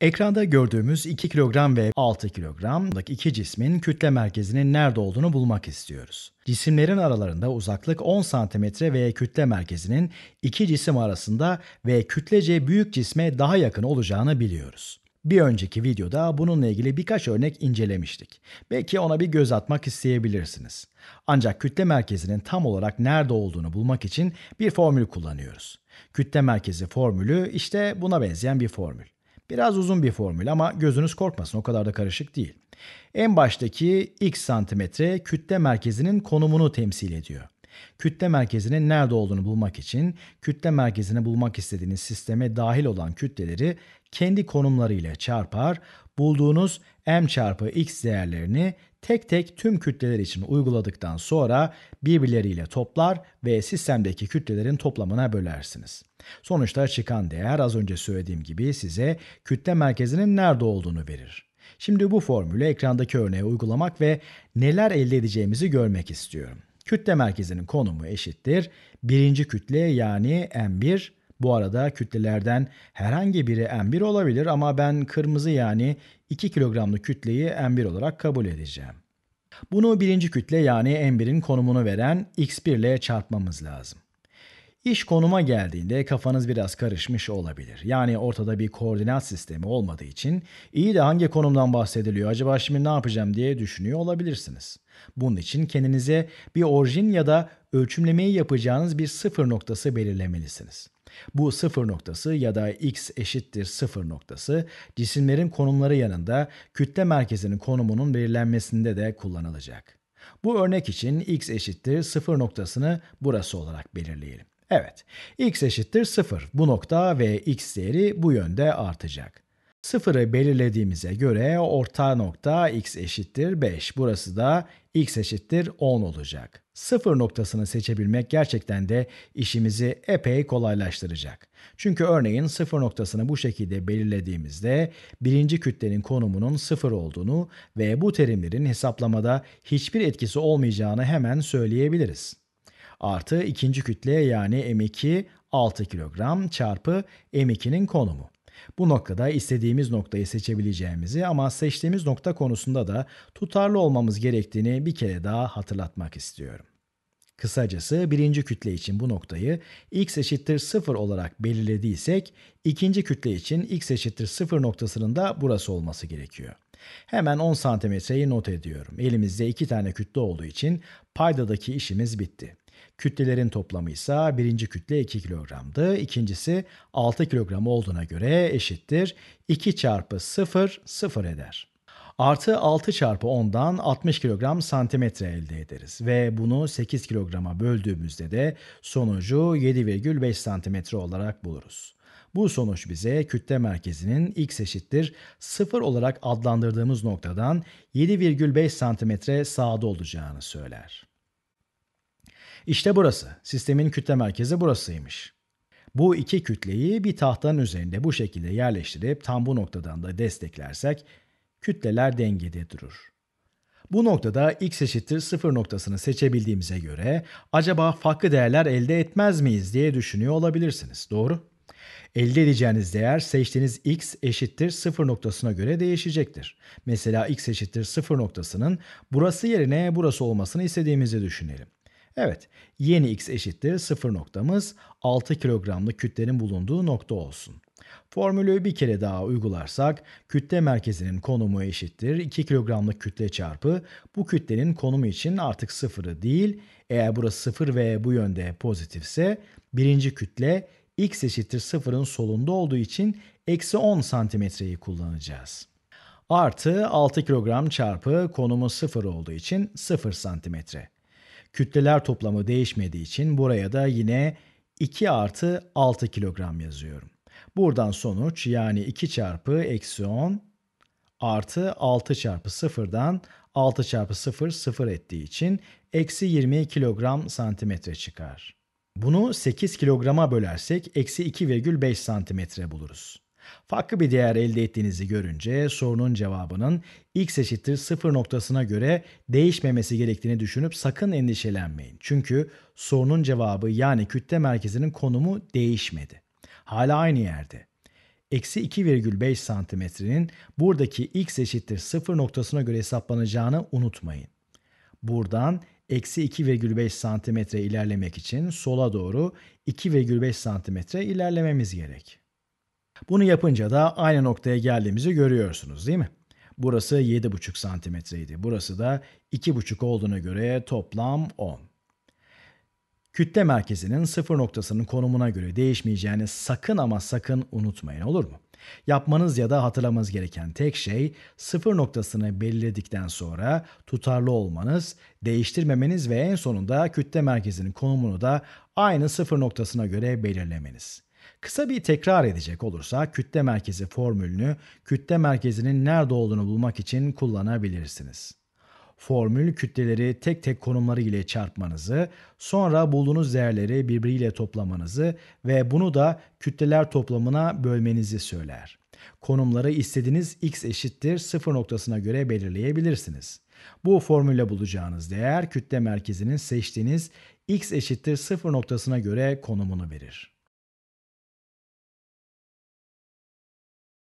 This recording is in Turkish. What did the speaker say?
Ekranda gördüğümüz 2 kilogram ve 6 kilogramlık iki cismin kütle merkezinin nerede olduğunu bulmak istiyoruz. Cisimlerin aralarında uzaklık 10 santimetre ve kütle merkezinin iki cisim arasında ve kütlece büyük cisme daha yakın olacağını biliyoruz. Bir önceki videoda bununla ilgili birkaç örnek incelemiştik. Belki ona bir göz atmak isteyebilirsiniz. Ancak kütle merkezinin tam olarak nerede olduğunu bulmak için bir formül kullanıyoruz. Kütle merkezi formülü işte buna benzeyen bir formül. Biraz uzun bir formül ama gözünüz korkmasın o kadar da karışık değil. En baştaki x santimetre kütle merkezinin konumunu temsil ediyor. Kütle merkezinin nerede olduğunu bulmak için kütle merkezini bulmak istediğiniz sisteme dahil olan kütleleri kendi konumlarıyla çarpar, bulduğunuz m çarpı x değerlerini tek tek tüm kütleler için uyguladıktan sonra birbirleriyle toplar ve sistemdeki kütlelerin toplamına bölersiniz. Sonuçta çıkan değer az önce söylediğim gibi size kütle merkezinin nerede olduğunu verir. Şimdi bu formülü ekrandaki örneğe uygulamak ve neler elde edeceğimizi görmek istiyorum. Kütle merkezinin konumu eşittir. Birinci kütle yani M1 bu arada kütlelerden herhangi biri M1 olabilir ama ben kırmızı yani 2 kilogramlı kütleyi M1 olarak kabul edeceğim. Bunu birinci kütle yani M1'in konumunu veren X1 ile çarpmamız lazım. İş konuma geldiğinde kafanız biraz karışmış olabilir. Yani ortada bir koordinat sistemi olmadığı için iyi de hangi konumdan bahsediliyor acaba şimdi ne yapacağım diye düşünüyor olabilirsiniz. Bunun için kendinize bir orijin ya da ölçümlemeyi yapacağınız bir sıfır noktası belirlemelisiniz. Bu sıfır noktası ya da x eşittir sıfır noktası cisimlerin konumları yanında kütle merkezinin konumunun belirlenmesinde de kullanılacak. Bu örnek için x eşittir sıfır noktasını burası olarak belirleyelim. Evet, x eşittir 0. Bu nokta ve x değeri bu yönde artacak. 0'ı belirlediğimize göre orta nokta x eşittir 5. Burası da x eşittir 10 olacak. 0 noktasını seçebilmek gerçekten de işimizi epey kolaylaştıracak. Çünkü örneğin 0 noktasını bu şekilde belirlediğimizde birinci kütlenin konumunun 0 olduğunu ve bu terimlerin hesaplamada hiçbir etkisi olmayacağını hemen söyleyebiliriz artı ikinci kütle yani M2 6 kilogram çarpı M2'nin konumu. Bu noktada istediğimiz noktayı seçebileceğimizi ama seçtiğimiz nokta konusunda da tutarlı olmamız gerektiğini bir kere daha hatırlatmak istiyorum. Kısacası birinci kütle için bu noktayı x eşittir 0 olarak belirlediysek ikinci kütle için x eşittir 0 noktasının da burası olması gerekiyor. Hemen 10 santimetreyi not ediyorum. Elimizde iki tane kütle olduğu için paydadaki işimiz bitti. Kütlelerin toplamı ise birinci kütle 2 kilogramdı. İkincisi 6 kilogram olduğuna göre eşittir. 2 çarpı 0 0 eder. Artı 6 çarpı 10'dan 60 kilogram santimetre elde ederiz ve bunu 8 kilograma böldüğümüzde de sonucu 7,5 santimetre olarak buluruz. Bu sonuç bize kütle merkezinin x eşittir 0 olarak adlandırdığımız noktadan 7,5 santimetre sağda olacağını söyler. İşte burası. Sistemin kütle merkezi burasıymış. Bu iki kütleyi bir tahtanın üzerinde bu şekilde yerleştirip tam bu noktadan da desteklersek kütleler dengede durur. Bu noktada x eşittir 0 noktasını seçebildiğimize göre acaba farklı değerler elde etmez miyiz diye düşünüyor olabilirsiniz. Doğru. Elde edeceğiniz değer seçtiğiniz x eşittir 0 noktasına göre değişecektir. Mesela x eşittir 0 noktasının burası yerine burası olmasını istediğimizi düşünelim. Evet, yeni x eşittir 0 noktamız 6 kilogramlı kütlenin bulunduğu nokta olsun. Formülü bir kere daha uygularsak kütle merkezinin konumu eşittir 2 kilogramlık kütle çarpı bu kütlenin konumu için artık sıfırı değil eğer burası sıfır ve bu yönde pozitifse birinci kütle x eşittir sıfırın solunda olduğu için eksi 10 santimetreyi kullanacağız. Artı 6 kilogram çarpı konumu sıfır olduğu için 0 santimetre. Kütleler toplamı değişmediği için buraya da yine 2 artı 6 kilogram yazıyorum. Buradan sonuç yani 2 çarpı eksi 10 artı 6 çarpı 0'dan 6 çarpı 0 0 ettiği için eksi 20 kilogram santimetre çıkar. Bunu 8 kilograma bölersek eksi 2,5 santimetre buluruz. Farklı bir değer elde ettiğinizi görünce sorunun cevabının x eşittir 0 noktasına göre değişmemesi gerektiğini düşünüp sakın endişelenmeyin. Çünkü sorunun cevabı yani kütle merkezinin konumu değişmedi. Hala aynı yerde. Eksi 2,5 santimetrenin buradaki x eşittir 0 noktasına göre hesaplanacağını unutmayın. Buradan eksi 2,5 santimetre ilerlemek için sola doğru 2,5 santimetre ilerlememiz gerek. Bunu yapınca da aynı noktaya geldiğimizi görüyorsunuz değil mi? Burası 7,5 santimetreydi. Burası da 2,5 olduğuna göre toplam 10. Kütle merkezinin sıfır noktasının konumuna göre değişmeyeceğini sakın ama sakın unutmayın olur mu? Yapmanız ya da hatırlamanız gereken tek şey sıfır noktasını belirledikten sonra tutarlı olmanız, değiştirmemeniz ve en sonunda kütle merkezinin konumunu da aynı sıfır noktasına göre belirlemeniz. Kısa bir tekrar edecek olursa kütle merkezi formülünü kütle merkezinin nerede olduğunu bulmak için kullanabilirsiniz. Formül kütleleri tek tek konumları ile çarpmanızı, sonra bulduğunuz değerleri birbiriyle toplamanızı ve bunu da kütleler toplamına bölmenizi söyler. Konumları istediğiniz x eşittir 0 noktasına göre belirleyebilirsiniz. Bu formülle bulacağınız değer kütle merkezinin seçtiğiniz x eşittir 0 noktasına göre konumunu verir.